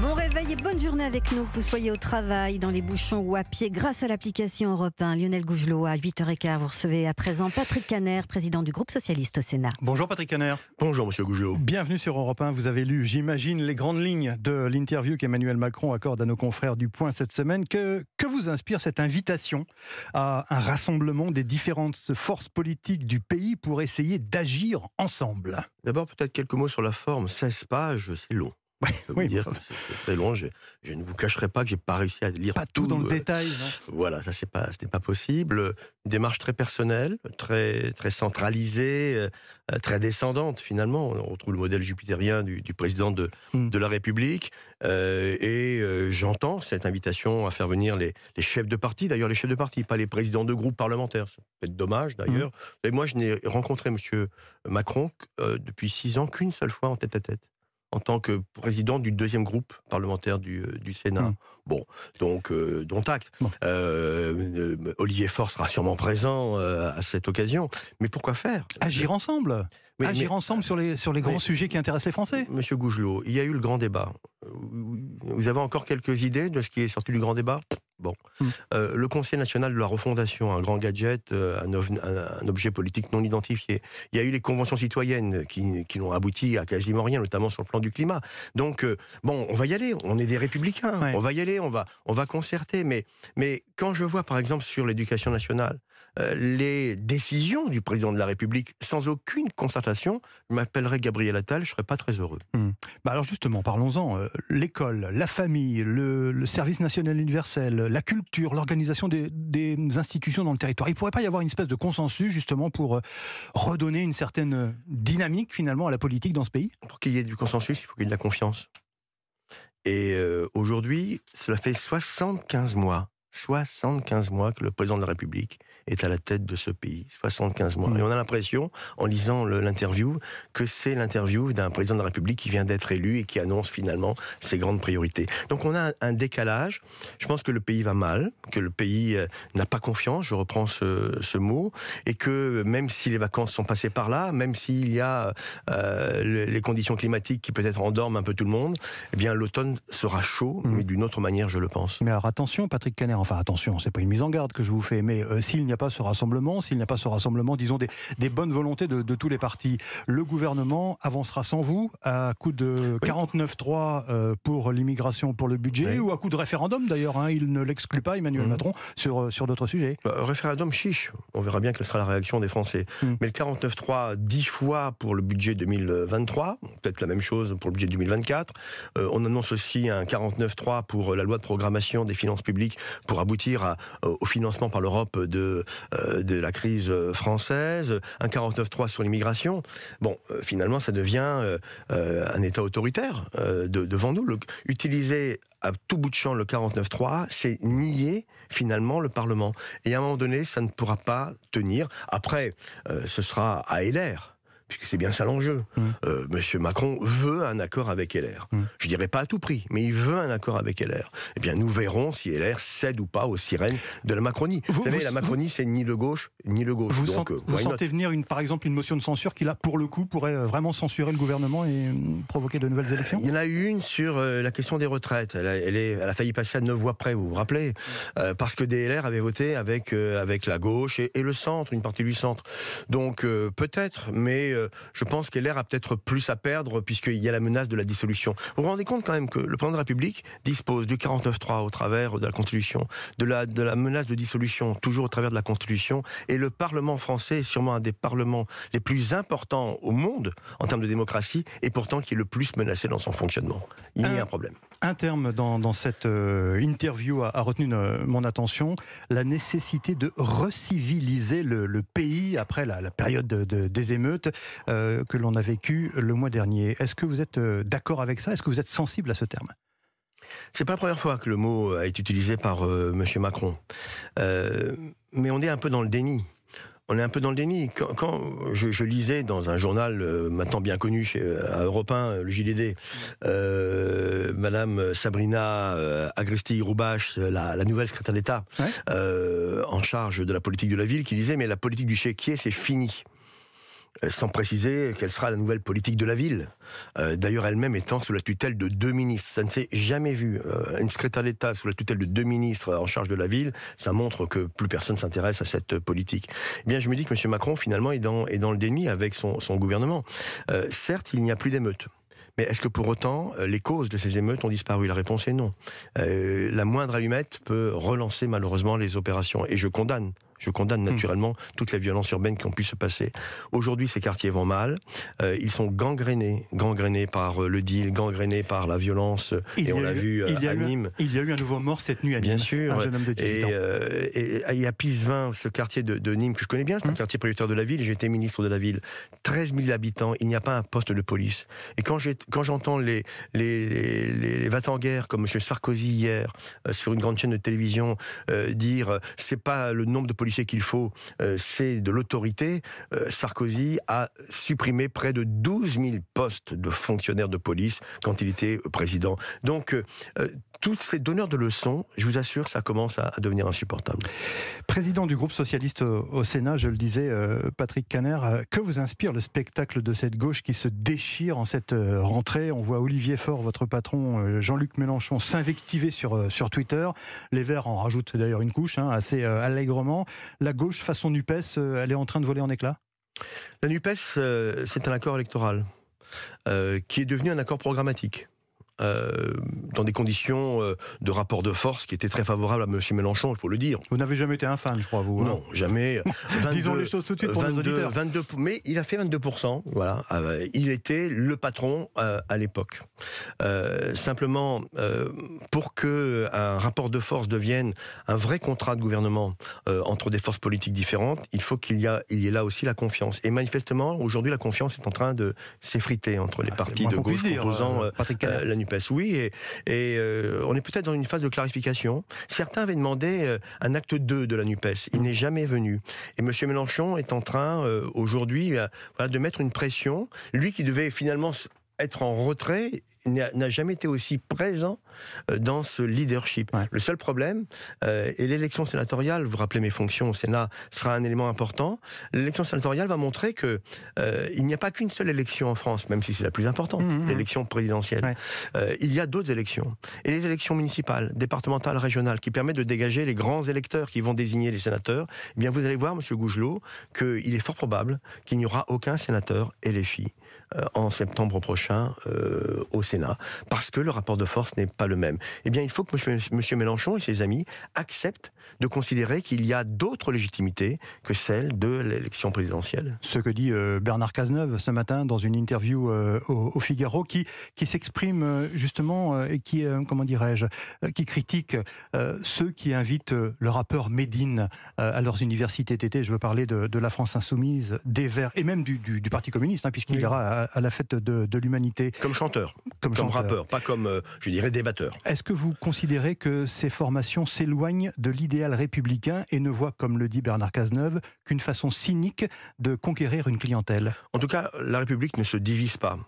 Bon réveil et bonne journée avec nous. Que vous soyez au travail, dans les bouchons ou à pied, grâce à l'application Europe 1. Lionel Gougelot, à 8h15, vous recevez à présent Patrick Caner, président du groupe socialiste au Sénat. Bonjour Patrick Caner. Bonjour Monsieur Gougelot. Bienvenue sur Europe 1. Vous avez lu, j'imagine, les grandes lignes de l'interview qu'Emmanuel Macron accorde à nos confrères du Point cette semaine. Que, que vous inspire cette invitation à un rassemblement des différentes forces politiques du pays pour essayer d'agir ensemble D'abord, peut-être quelques mots sur la forme. 16 pages, c'est long. Bah c'est très long. Je, ne vous cacherai pas que j'ai pas réussi à lire pas tout, dans le euh, détail. voilà, ça c'est pas, c'était pas possible. Une démarche très personnelle, très très centralisée, euh, euh, très descendante finalement. On retrouve le modèle jupitérien du, président de, hmm. de la République. et j'entends cette invitation à faire venir les, chefs de parti. D'ailleurs, les chefs de parti, pas les présidents de groupes parlementaires. c'est peut être dommage d'ailleurs. Hmm. Et moi, je n'ai rencontré Monsieur Macron depuis six ans qu'une seule fois en tête à tête en tant que président du deuxième groupe parlementaire du, euh, Sénat. Hmm. Bon, donc euh, dont acte. Euh, Olivier Faure sera sûrement présent à cette occasion. Mais pourquoi faire Agir ensemble. Agir ensemble sur les, sur les grands sujets qui intéressent les Français. Monsieur Gougelot, il y a eu le grand débat. Vous avez encore quelques idées de ce qui est sorti du grand débat Bon. Hmm. Euh, le Conseil national de la refondation, un grand gadget, euh, un, objet politique non identifié. Il y a eu les conventions citoyennes qui, qui n'ont abouti à quasiment rien, notamment sur le plan du climat. Donc, euh, bon, on va y aller. On est des républicains. On va y aller. On va, on va concerter. Mais, mais quand je vois, par exemple, sur l'éducation nationale, euh, les décisions du président de la République sans aucune concertation, je m'appellerais Gabriel Attal, je serais pas très heureux. Hmm. Bah alors justement, parlons-en. Euh, l'école, la famille, le, service national universel, la culture, l'organisation des, institutions dans le territoire. Il pourrait pas y avoir une espèce de consensus justement pour euh, redonner une certaine dynamique finalement à la politique dans ce pays Pour qu'il y ait du consensus, il faut qu'il y ait de la confiance. Et aujourd'hui, cela fait 75 mois 75 mois que le président de la République est à la tête de ce pays. 75 mois. Et on a l'impression, en lisant l'interview, que c'est l'interview d'un président de la République qui vient d'être élu et qui annonce finalement ses grandes priorités. Donc on a un, décalage. Je pense que le pays va mal, que le pays euh, n'a pas confiance, je reprends ce, mot, et que même si les vacances sont passées par là, même s'il y a euh, les conditions climatiques qui peut-être endorment un peu tout le monde, eh bien l'automne sera chaud, mm. mais d'une autre manière, je le pense. Mais alors attention, Patrick Caner, enfin attention, c'est pas une mise en garde que je vous fais, mais euh, s'il n'y a pas ce rassemblement, s'il n'y a pas ce rassemblement, disons, des, bonnes volontés de, tous les partis, le gouvernement avancera sans vous à coup de 49-3 euh, pour l'immigration, pour le budget, ou à coup de référendum d'ailleurs. Hein. il ne l'exclut pas, Emmanuel mhm. Macron, euh, sur, d'autres sujets. référendum chiche, on verra bien quelle sera la réaction des Français. Mhm. Mais le 49-3, 10 fois pour le budget 2023, peut-être la même chose pour le budget 2024. on annonce aussi un 49-3 pour la loi de programmation des finances publiques pour aboutir à, euh, au financement par l'Europe de, euh, de la crise euh, française, un 49.3 sur l'immigration. Bon, finalement, ça devient un État autoritaire devant nous. utiliser à tout bout de champ le 49.3, c'est nier finalement le Parlement. Et à un moment donné, ça ne pourra pas tenir. Après, ce sera à LR puisque c'est bien ça l'enjeu. M. Mmh. Euh, Monsieur Macron veut un accord avec LR. Mmh. Je dirais pas à tout prix, mais il veut un accord avec LR. Eh bien, nous verrons si LR cède ou pas aux sirènes de la Macronie. Vous, savez, la Macronie, c'est ni le gauche, ni le gauche. Vous, euh, sentez venir, une, par exemple, une motion de censure qui, là, pour le coup, pourrait euh, vraiment censurer le gouvernement et provoquer de nouvelles élections Il y en a eu une sur la question des retraites. Elle a, est, elle a failli passer à neuf voix près, vous vous rappelez Parce que des LR avaient voté avec, avec la gauche et, et, le centre, une partie du centre. Donc, peut-être, mais euh, je pense l'air a peut-être plus à perdre puisqu'il y a la menace de la dissolution. Vous vous rendez compte quand même que le président de la République dispose du 49.3 au travers de la Constitution, de la, de la menace de dissolution toujours au travers de la Constitution, et le Parlement français est sûrement un des parlements les plus importants au monde en termes de démocratie, et pourtant qui est le plus menacé dans son fonctionnement. Il y a euh, un problème un terme dans, cette euh, interview a, retenu mon attention, la nécessité de reciviliser le, pays après la, période des émeutes euh, que l'on a vécue le mois dernier. Est-ce que vous êtes euh, d'accord avec ça Est-ce que vous êtes sensible à ce terme c'est pas la première fois que le mot a été utilisé par M. Macron. mais on est un peu dans le déni on est un peu dans le déni. Quand, je, lisais dans un journal euh, maintenant bien connu chez, euh, à Europe le JDD, euh, Madame Sabrina Agresti-Roubache, la, nouvelle secrétaire d'État en charge de la politique de la ville, qui disait mais la politique du chéquier, c'est fini. Euh, sans préciser quelle sera la nouvelle politique de la ville. Euh, d'ailleurs, elle-même étant sous la tutelle de deux ministres. Ça ne s'est jamais vu. Euh, une secrétaire d'État sous la tutelle de deux ministres en charge de la ville, ça montre que plus personne s'intéresse à cette politique. Eh bien, je me dis que M. Macron, finalement, est dans, est dans le déni avec son, son gouvernement. certes, il n'y a plus d'émeutes. Mais est-ce que pour autant les causes de ces émeutes ont disparu La réponse est non. la moindre allumette peut relancer malheureusement les opérations. Et je condamne je condamne hmm. naturellement toutes les la urbaines urbaine qui ont pu se passer. Aujourd'hui, ces quartiers vont mal. Euh, ils sont gangrénés, gangrénés par euh, le deal, gangrénés par la violence. et on l'a vu euh, à Nîmes. il y a eu un nouveau mort cette nuit à Nîmes. Bien sûr. Un jeune homme et, à Pisevin, ce quartier de, Nîmes que je connais bien, c'est un hmm. quartier prioritaire de la ville. J'ai été ministre de la ville. 13 000 habitants. Il n'y a pas un poste de police. Et quand j'entends les les, les, les, en guerre comme M. Sarkozy hier sur une grande chaîne de télévision dire c'est pas le nombre de policiers sait qu'il faut, euh, c'est de l'autorité. Euh, Sarkozy a supprimé près de 12 000 postes de fonctionnaires de police quand il était euh, président. Donc, toutes tous ces donneurs de leçons, je vous assure, ça commence à, devenir insupportable. Président du groupe socialiste au, Sénat, je le disais, Patrick Caner, que vous inspire le spectacle de cette gauche qui se déchire en cette rentrée On voit Olivier Faure, votre patron, Jean-Luc Mélenchon, s'invectiver sur, sur Twitter. Les Verts en rajoutent d'ailleurs une couche, hein, assez allègrement la gauche façon NUPES, euh, elle est en train de voler en éclats La NUPES, euh, c'est un accord électoral euh, qui est devenu un accord programmatique. Euh, dans des conditions euh, de rapport de force qui étaient très favorables à M. Mélenchon, il faut le dire. Vous n'avez jamais été un fan, je crois, vous. Hein non, jamais. Disons les choses tout de suite pour nos auditeurs. mais il a fait 22%. Voilà. Euh, il était le patron à l'époque. simplement, pour que un rapport de force devienne un vrai contrat de gouvernement entre des forces politiques différentes, il faut qu'il y, y ait là aussi la confiance. Et manifestement, aujourd'hui, la confiance est en train de s'effriter entre les ah, partis de gauche composant la oui. Et, euh, on est peut-être dans une phase de clarification. Certains avaient demandé euh, un acte 2 de la NUPES. Il n'est jamais venu. Et M. Mélenchon est en train, euh, aujourd'hui, de mettre une pression. Lui qui devait finalement être en retrait n'a jamais été aussi présent euh, dans ce leadership. Le seul problème, euh, et l'élection sénatoriale, vous rappelez mes fonctions au Sénat, sera un élément important, l'élection sénatoriale va montrer que euh, il n'y a pas qu'une seule élection en France, même si c'est la plus importante, mmh, mmh. l'élection présidentielle. il y a d'autres élections. Et les élections municipales, départementales, régionales, qui permettent de dégager les grands électeurs qui vont désigner les sénateurs, eh bien vous allez voir, M. Gougelot, qu'il est fort probable qu'il n'y aura aucun sénateur et les filles euh, en septembre prochain euh, au Sénat, parce que le rapport de force n'est pas le même. Eh bien, il faut que M. Mélenchon et ses amis acceptent de considérer qu'il y a d'autres légitimités que celle de l'élection présidentielle. Ce que dit euh, Bernard Cazeneuve ce matin dans une interview euh, au, Figaro, qui, qui s'exprime euh, justement et qui, comment dirais-je, qui critique ceux qui invitent le rappeur Médine à leurs universités d'été. Je veux parler de, la France insoumise, des Verts et même du, Parti communiste, hein, puisqu'il ira à, la fête de, l'humanité. Comme chanteur, comme, rappeur, pas comme, je dirais, débatteur. Est-ce que vous considérez que ces formations s'éloignent de l'idée républicain et ne voit, comme le dit Bernard Cazeneuve, qu'une façon cynique de conquérir une clientèle. En tout cas, la République ne se divise pas.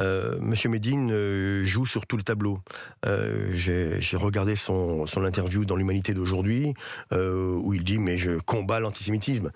M. Euh, Monsieur Médine euh, joue sur tout le tableau. Euh, j'ai regardé son, interview dans l'Humanité d'aujourd'hui, où il dit mais je combats l'antisémitisme.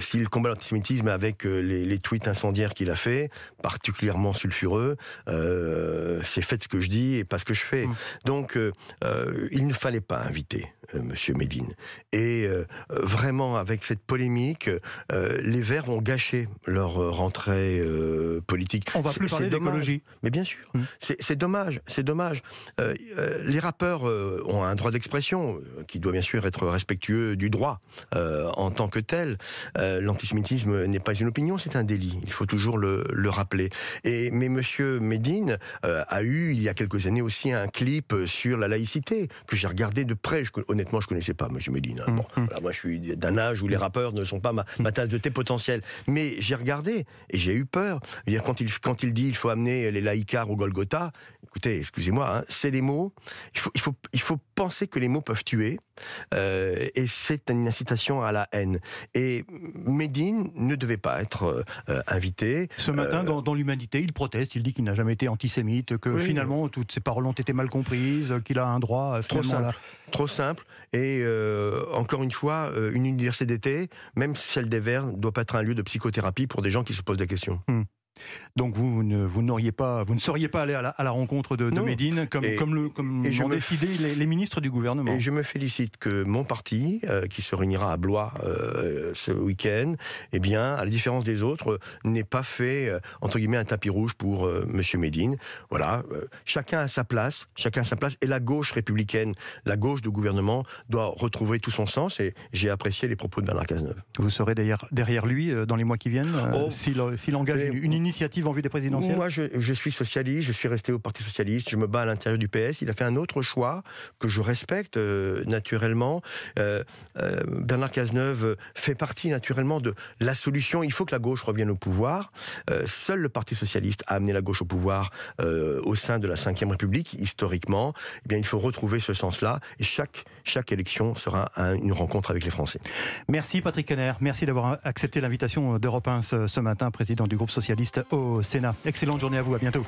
S'il combat l'antisémitisme avec les, tweets incendiaires qu'il a fait, particulièrement sulfureux, c'est fait ce que je dis et pas ce que je fais. Mm. Donc il ne fallait pas inviter Monsieur Médine. Et vraiment, avec cette polémique, les Verts vont gâcher leur rentrée politique plus parler Mais bien sûr, hmm. c'est dommage, c'est dommage. Euh, euh, les rappeurs euh, ont un droit d'expression qui doit bien sûr être respectueux du droit en tant que tel. L'antisémitisme n'est pas une opinion, c'est un délit. Il faut toujours le, le rappeler. Et mais Monsieur Médine a eu il y a quelques années aussi un clip sur la laïcité que j'ai regardé de près. Je, honnêtement, je connaissais pas Monsieur Médine. Hein. Hmm, hmm. moi je suis d'un âge où les rappeurs ne sont pas ma, tasse de thé potentielle. Mais j'ai regardé et j'ai eu peur. Eh quand il quand il dit il faut amener les laïcars au Golgotha, écoutez, excusez-moi, hein, c'est des mots. Il faut, il, faut, penser que les mots peuvent tuer, euh, et c'est une incitation à la haine. Et Médine ne devait pas être euh, invité. Ce matin, euh, dans, l'Humanité, il proteste, il dit qu'il n'a jamais été antisémite, que finalement toutes ses paroles ont été mal comprises, qu'il a un droit. Trop simple. Trop simple. Et encore une fois, une université d'été, même celle des Verts, doit pas être un lieu de psychothérapie pour des gens qui se posent des questions. Hmm. Donc vous ne, vous n'auriez pas, vous ne seriez pas allé à la, à la rencontre de, de Médine comme, comme, le, comme décidé les, ministres du gouvernement. Et je me félicite que mon parti, euh, qui se réunira à Blois euh, ce week-end, eh bien, à la différence des autres, euh, n'ait pas fait entre guillemets un tapis rouge pour Monsieur Médine. Voilà, chacun à sa place, chacun a sa place. Et la gauche républicaine, la gauche du gouvernement, doit retrouver tout son sens. Et j'ai apprécié les propos de Bernard Cazeneuve. Vous serez derrière, derrière lui dans les mois qui viennent, oh. s'il engage une, une en vue des présidentielles Moi, je, suis socialiste, je suis resté au Parti socialiste, je me bats à l'intérieur du PS. Il a fait un autre choix que je respecte euh, naturellement. Euh, euh, Bernard Cazeneuve fait partie naturellement de la solution. Il faut que la gauche revienne au pouvoir. seul le Parti socialiste a amené la gauche au pouvoir au sein de la Ve République, historiquement. Eh bien, il faut retrouver ce sens-là. Et chaque, chaque élection sera une rencontre avec les Français. Merci Patrick Kenner. Merci d'avoir accepté l'invitation d'Europe 1 ce matin, président du groupe socialiste au Sénat. Excellente journée à vous, à bientôt.